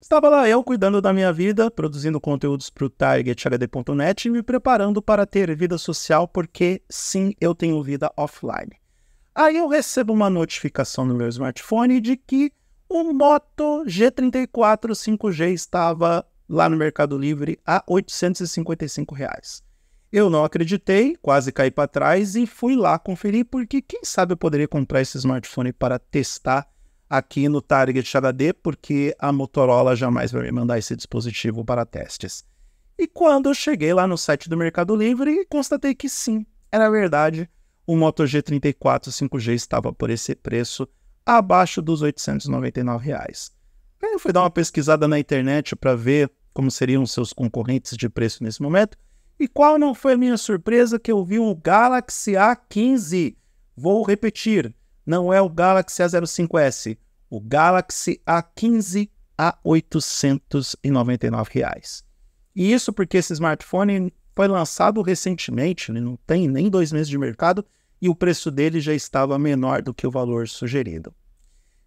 Estava lá eu cuidando da minha vida, produzindo conteúdos para o TargetHD.net e me preparando para ter vida social, porque sim, eu tenho vida offline. Aí eu recebo uma notificação no meu smartphone de que o Moto G34 5G estava lá no Mercado Livre a R$ 855. Reais. Eu não acreditei, quase caí para trás e fui lá conferir, porque quem sabe eu poderia comprar esse smartphone para testar aqui no Target HD, porque a Motorola jamais vai me mandar esse dispositivo para testes. E quando eu cheguei lá no site do Mercado Livre, constatei que sim, era verdade, o Moto G34 5G estava por esse preço, abaixo dos R$ 899. Aí eu fui dar uma pesquisada na internet para ver como seriam seus concorrentes de preço nesse momento, e qual não foi a minha surpresa que eu vi um Galaxy A15. Vou repetir, não é o Galaxy A05S, o Galaxy A15 a R$ 899. E isso porque esse smartphone foi lançado recentemente, ele não tem nem dois meses de mercado e o preço dele já estava menor do que o valor sugerido.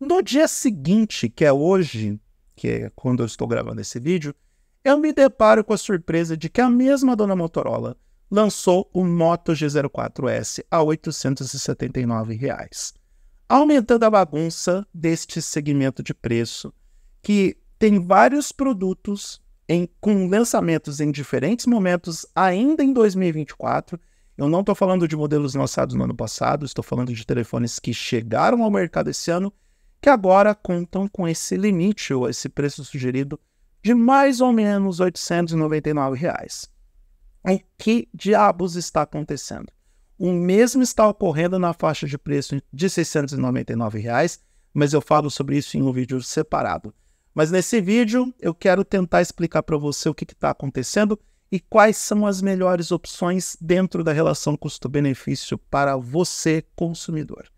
No dia seguinte, que é hoje, que é quando eu estou gravando esse vídeo, eu me deparo com a surpresa de que a mesma dona Motorola lançou o Moto G04S a R$ 879 aumentando a bagunça deste segmento de preço, que tem vários produtos em, com lançamentos em diferentes momentos ainda em 2024. Eu não estou falando de modelos lançados no ano passado, estou falando de telefones que chegaram ao mercado esse ano, que agora contam com esse limite ou esse preço sugerido de mais ou menos R$ 899. Reais. O que diabos está acontecendo? O mesmo está ocorrendo na faixa de preço de R$ 699, reais, mas eu falo sobre isso em um vídeo separado. Mas nesse vídeo eu quero tentar explicar para você o que está acontecendo e quais são as melhores opções dentro da relação custo-benefício para você, consumidor.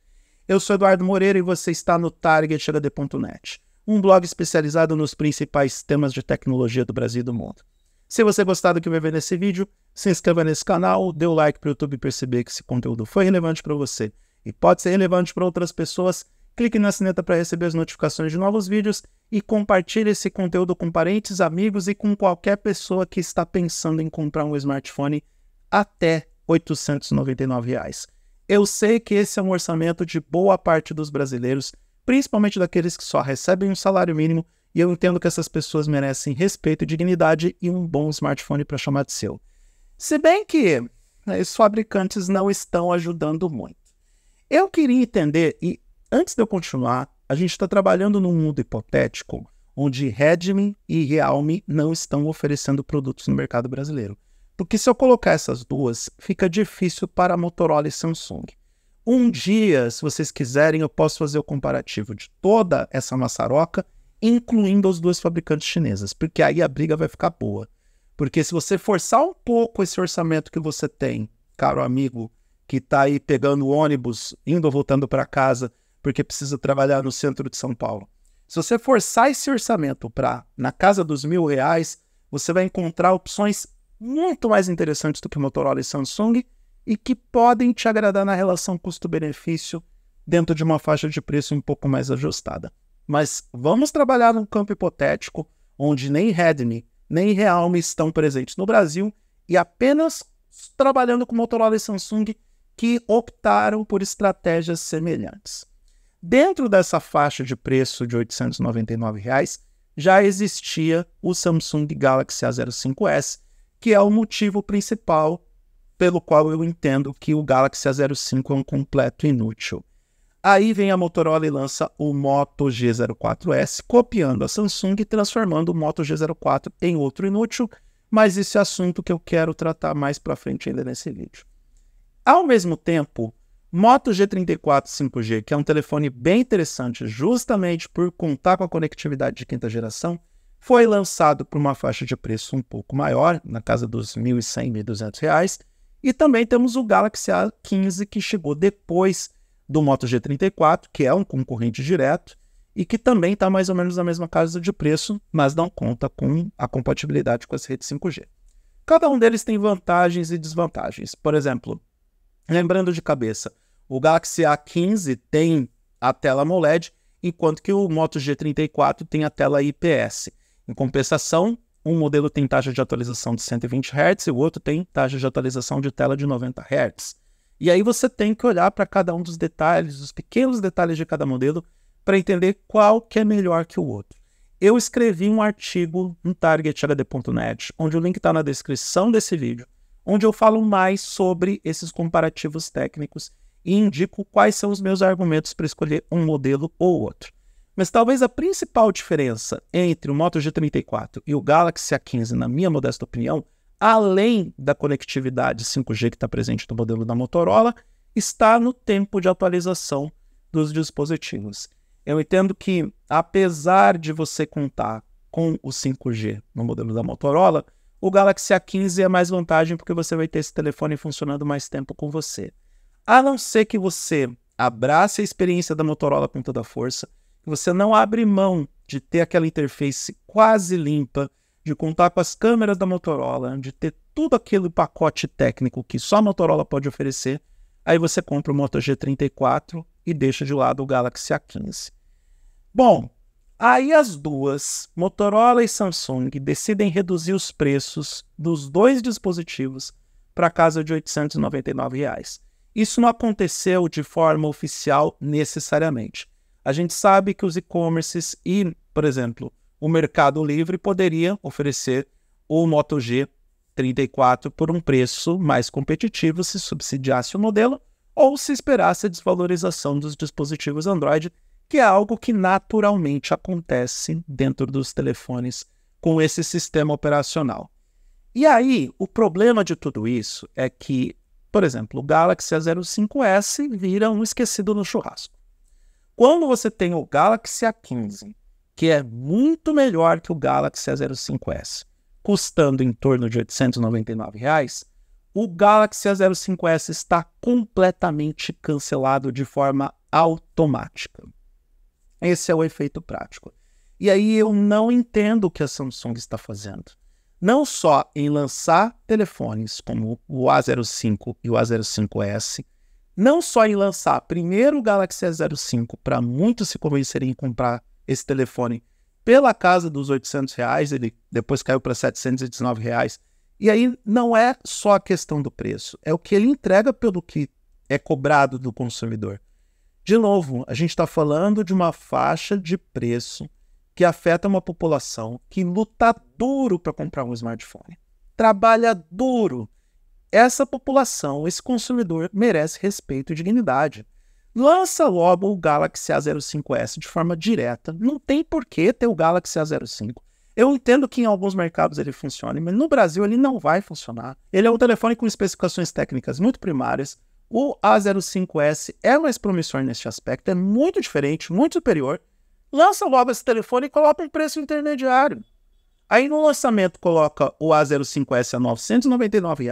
Eu sou Eduardo Moreira e você está no Target HD.net, um blog especializado nos principais temas de tecnologia do Brasil e do mundo. Se você gostar do que vai ver nesse vídeo, se inscreva nesse canal, dê o like para o YouTube perceber que esse conteúdo foi relevante para você e pode ser relevante para outras pessoas. Clique na sineta para receber as notificações de novos vídeos e compartilhe esse conteúdo com parentes, amigos e com qualquer pessoa que está pensando em comprar um smartphone até R$ 899. Reais. Eu sei que esse é um orçamento de boa parte dos brasileiros, principalmente daqueles que só recebem um salário mínimo, e eu entendo que essas pessoas merecem respeito e dignidade e um bom smartphone para chamar de seu. Se bem que né, os fabricantes não estão ajudando muito. Eu queria entender, e antes de eu continuar, a gente está trabalhando num mundo hipotético onde Redmi e Realme não estão oferecendo produtos no mercado brasileiro. Porque se eu colocar essas duas, fica difícil para Motorola e Samsung. Um dia, se vocês quiserem, eu posso fazer o comparativo de toda essa maçaroca, incluindo as duas fabricantes chinesas, porque aí a briga vai ficar boa. Porque se você forçar um pouco esse orçamento que você tem, caro amigo, que está aí pegando ônibus, indo ou voltando para casa, porque precisa trabalhar no centro de São Paulo. Se você forçar esse orçamento para na casa dos mil reais, você vai encontrar opções muito mais interessantes do que Motorola e Samsung e que podem te agradar na relação custo-benefício dentro de uma faixa de preço um pouco mais ajustada. Mas vamos trabalhar num campo hipotético onde nem Redmi nem Realme estão presentes no Brasil e apenas trabalhando com Motorola e Samsung que optaram por estratégias semelhantes. Dentro dessa faixa de preço de R$ 899, reais, já existia o Samsung Galaxy A05s, que é o motivo principal pelo qual eu entendo que o Galaxy A05 é um completo inútil. Aí vem a Motorola e lança o Moto G04S, copiando a Samsung e transformando o Moto G04 em outro inútil, mas esse é assunto que eu quero tratar mais para frente ainda nesse vídeo. Ao mesmo tempo, Moto G34 5G, que é um telefone bem interessante justamente por contar com a conectividade de quinta geração, foi lançado por uma faixa de preço um pouco maior, na casa dos R$ 1.100, R$ 1.200, e também temos o Galaxy A15 que chegou depois do Moto G34, que é um concorrente direto e que também está mais ou menos na mesma casa de preço, mas não conta com a compatibilidade com as redes 5G. Cada um deles tem vantagens e desvantagens. Por exemplo, lembrando de cabeça, o Galaxy A15 tem a tela AMOLED, enquanto que o Moto G34 tem a tela IPS. Em compensação, um modelo tem taxa de atualização de 120 Hz e o outro tem taxa de atualização de tela de 90 Hz. E aí você tem que olhar para cada um dos detalhes, os pequenos detalhes de cada modelo, para entender qual que é melhor que o outro. Eu escrevi um artigo no targethd.net, onde o link está na descrição desse vídeo, onde eu falo mais sobre esses comparativos técnicos e indico quais são os meus argumentos para escolher um modelo ou outro. Mas talvez a principal diferença entre o Moto G34 e o Galaxy A15, na minha modesta opinião, além da conectividade 5G que está presente no modelo da Motorola, está no tempo de atualização dos dispositivos. Eu entendo que, apesar de você contar com o 5G no modelo da Motorola, o Galaxy A15 é mais vantagem porque você vai ter esse telefone funcionando mais tempo com você. A não ser que você abrace a experiência da Motorola com toda a força, que você não abre mão de ter aquela interface quase limpa, de contar com as câmeras da Motorola, de ter tudo aquele pacote técnico que só a Motorola pode oferecer, aí você compra o Moto G34 e deixa de lado o Galaxy A15. Bom, aí as duas, Motorola e Samsung, decidem reduzir os preços dos dois dispositivos para casa de R$ 899. Reais. Isso não aconteceu de forma oficial necessariamente. A gente sabe que os e-commerces e, por exemplo, o Mercado Livre poderia oferecer o Moto G 34 por um preço mais competitivo se subsidiasse o modelo ou se esperasse a desvalorização dos dispositivos Android, que é algo que naturalmente acontece dentro dos telefones com esse sistema operacional. E aí, o problema de tudo isso é que, por exemplo, o Galaxy A05s vira um esquecido no churrasco. Quando você tem o Galaxy A15 que é muito melhor que o Galaxy A05s. Custando em torno de R$ 899, reais, o Galaxy A05s está completamente cancelado de forma automática. Esse é o efeito prático. E aí eu não entendo o que a Samsung está fazendo. Não só em lançar telefones como o A05 e o A05s, não só em lançar primeiro o Galaxy A05 para muitos se convencerem em comprar esse telefone pela casa dos 800 reais, ele depois caiu para 719 reais. E aí não é só a questão do preço, é o que ele entrega pelo que é cobrado do consumidor. De novo, a gente está falando de uma faixa de preço que afeta uma população que luta duro para comprar um smartphone, trabalha duro. Essa população, esse consumidor, merece respeito e dignidade. Lança logo o Galaxy A05S de forma direta. Não tem por que ter o Galaxy A05. Eu entendo que em alguns mercados ele funcione, mas no Brasil ele não vai funcionar. Ele é um telefone com especificações técnicas muito primárias. O A05S é mais promissor neste aspecto, é muito diferente, muito superior. Lança logo esse telefone e coloca um preço intermediário. Aí no lançamento coloca o A05S a R$ 999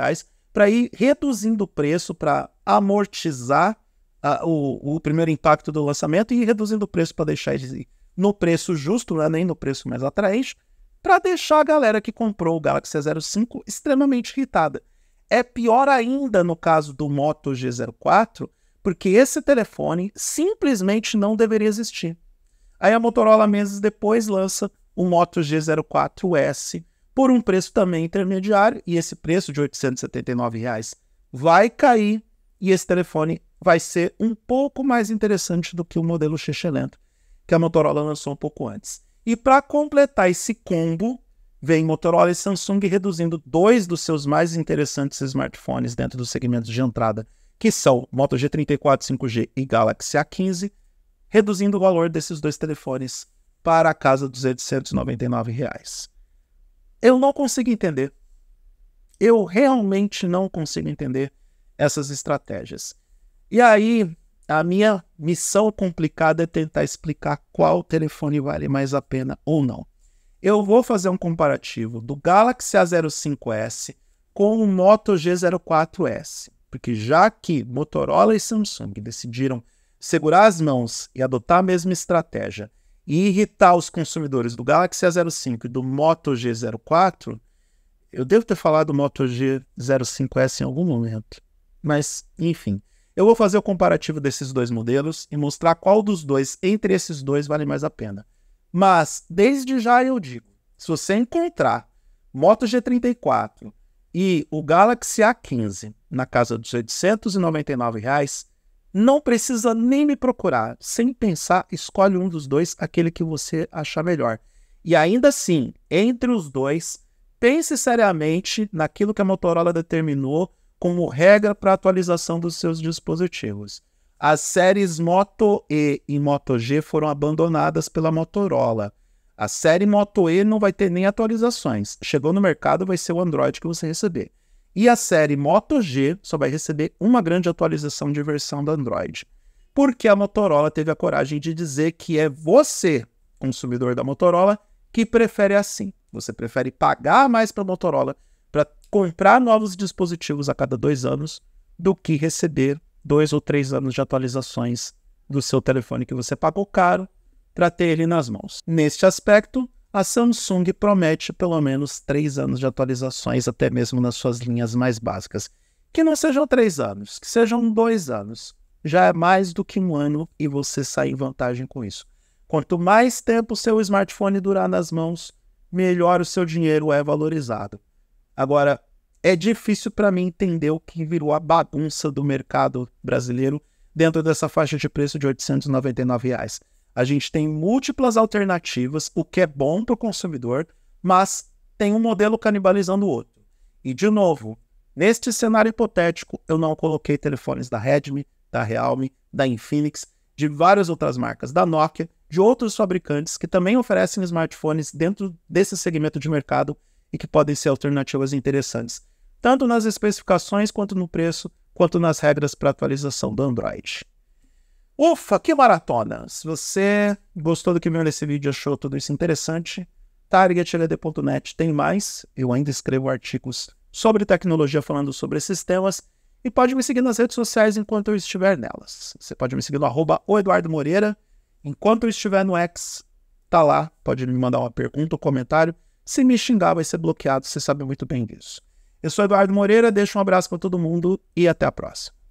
para ir reduzindo o preço para amortizar a, o, o, primeiro impacto do lançamento e reduzindo o preço para deixar ele no preço justo, né? nem no preço mais atraente, para deixar a galera que comprou o Galaxy Z05 extremamente irritada. É pior ainda no caso do Moto G04, porque esse telefone simplesmente não deveria existir. Aí a Motorola, meses depois, lança o Moto G04S por um preço também intermediário, e esse preço de R$ 879 reais vai cair, e esse telefone vai ser um pouco mais interessante do que o modelo Chechelento, que a Motorola lançou um pouco antes. E para completar esse combo, vem Motorola e Samsung reduzindo dois dos seus mais interessantes smartphones dentro dos segmentos de entrada, que são Moto G34 5G e Galaxy A15, reduzindo o valor desses dois telefones para a casa dos R$ reais. Eu não consigo entender. Eu realmente não consigo entender essas estratégias. E aí, a minha missão complicada é tentar explicar qual telefone vale mais a pena ou não. Eu vou fazer um comparativo do Galaxy A05s com o Moto G04s, porque já que Motorola e Samsung decidiram segurar as mãos e adotar a mesma estratégia e irritar os consumidores do Galaxy A05 e do Moto G04, eu devo ter falado do Moto G05S em algum momento, mas enfim. Eu vou fazer o comparativo desses dois modelos e mostrar qual dos dois, entre esses dois, vale mais a pena. Mas, desde já eu digo, se você encontrar Moto G34 e o Galaxy A15 na casa dos R$ 899, reais, não precisa nem me procurar. Sem pensar, escolhe um dos dois, aquele que você achar melhor. E ainda assim, entre os dois, pense seriamente naquilo que a Motorola determinou como regra para atualização dos seus dispositivos. As séries Moto E e Moto G foram abandonadas pela Motorola. A série Moto E não vai ter nem atualizações. Chegou no mercado, vai ser o Android que você receber. E a série Moto G só vai receber uma grande atualização de versão do Android. Porque a Motorola teve a coragem de dizer que é você, consumidor da Motorola, que prefere assim. Você prefere pagar mais para a Motorola comprar novos dispositivos a cada dois anos do que receber dois ou três anos de atualizações do seu telefone que você pagou caro para ter ele nas mãos. Neste aspecto, a Samsung promete pelo menos três anos de atualizações, até mesmo nas suas linhas mais básicas. Que não sejam três anos, que sejam dois anos. Já é mais do que um ano e você sai em vantagem com isso. Quanto mais tempo seu smartphone durar nas mãos, melhor o seu dinheiro é valorizado. Agora, é difícil para mim entender o que virou a bagunça do mercado brasileiro dentro dessa faixa de preço de R$ 899. Reais. A gente tem múltiplas alternativas, o que é bom para o consumidor, mas tem um modelo canibalizando o outro. E, de novo, neste cenário hipotético, eu não coloquei telefones da Redmi, da Realme, da Infinix, de várias outras marcas, da Nokia, de outros fabricantes que também oferecem smartphones dentro desse segmento de mercado e que podem ser alternativas interessantes, tanto nas especificações quanto no preço, quanto nas regras para atualização do Android. Ufa, que maratona! Se você gostou do que viu nesse vídeo, achou tudo isso interessante, targetled.net tem mais. Eu ainda escrevo artigos sobre tecnologia falando sobre esses temas e pode me seguir nas redes sociais enquanto eu estiver nelas. Você pode me seguir no arroba Eduardo Moreira. Enquanto eu estiver no X, tá lá, pode me mandar uma pergunta ou um comentário. Se me xingar, vai ser bloqueado, você sabe muito bem disso. Eu sou Eduardo Moreira, deixo um abraço para todo mundo e até a próxima.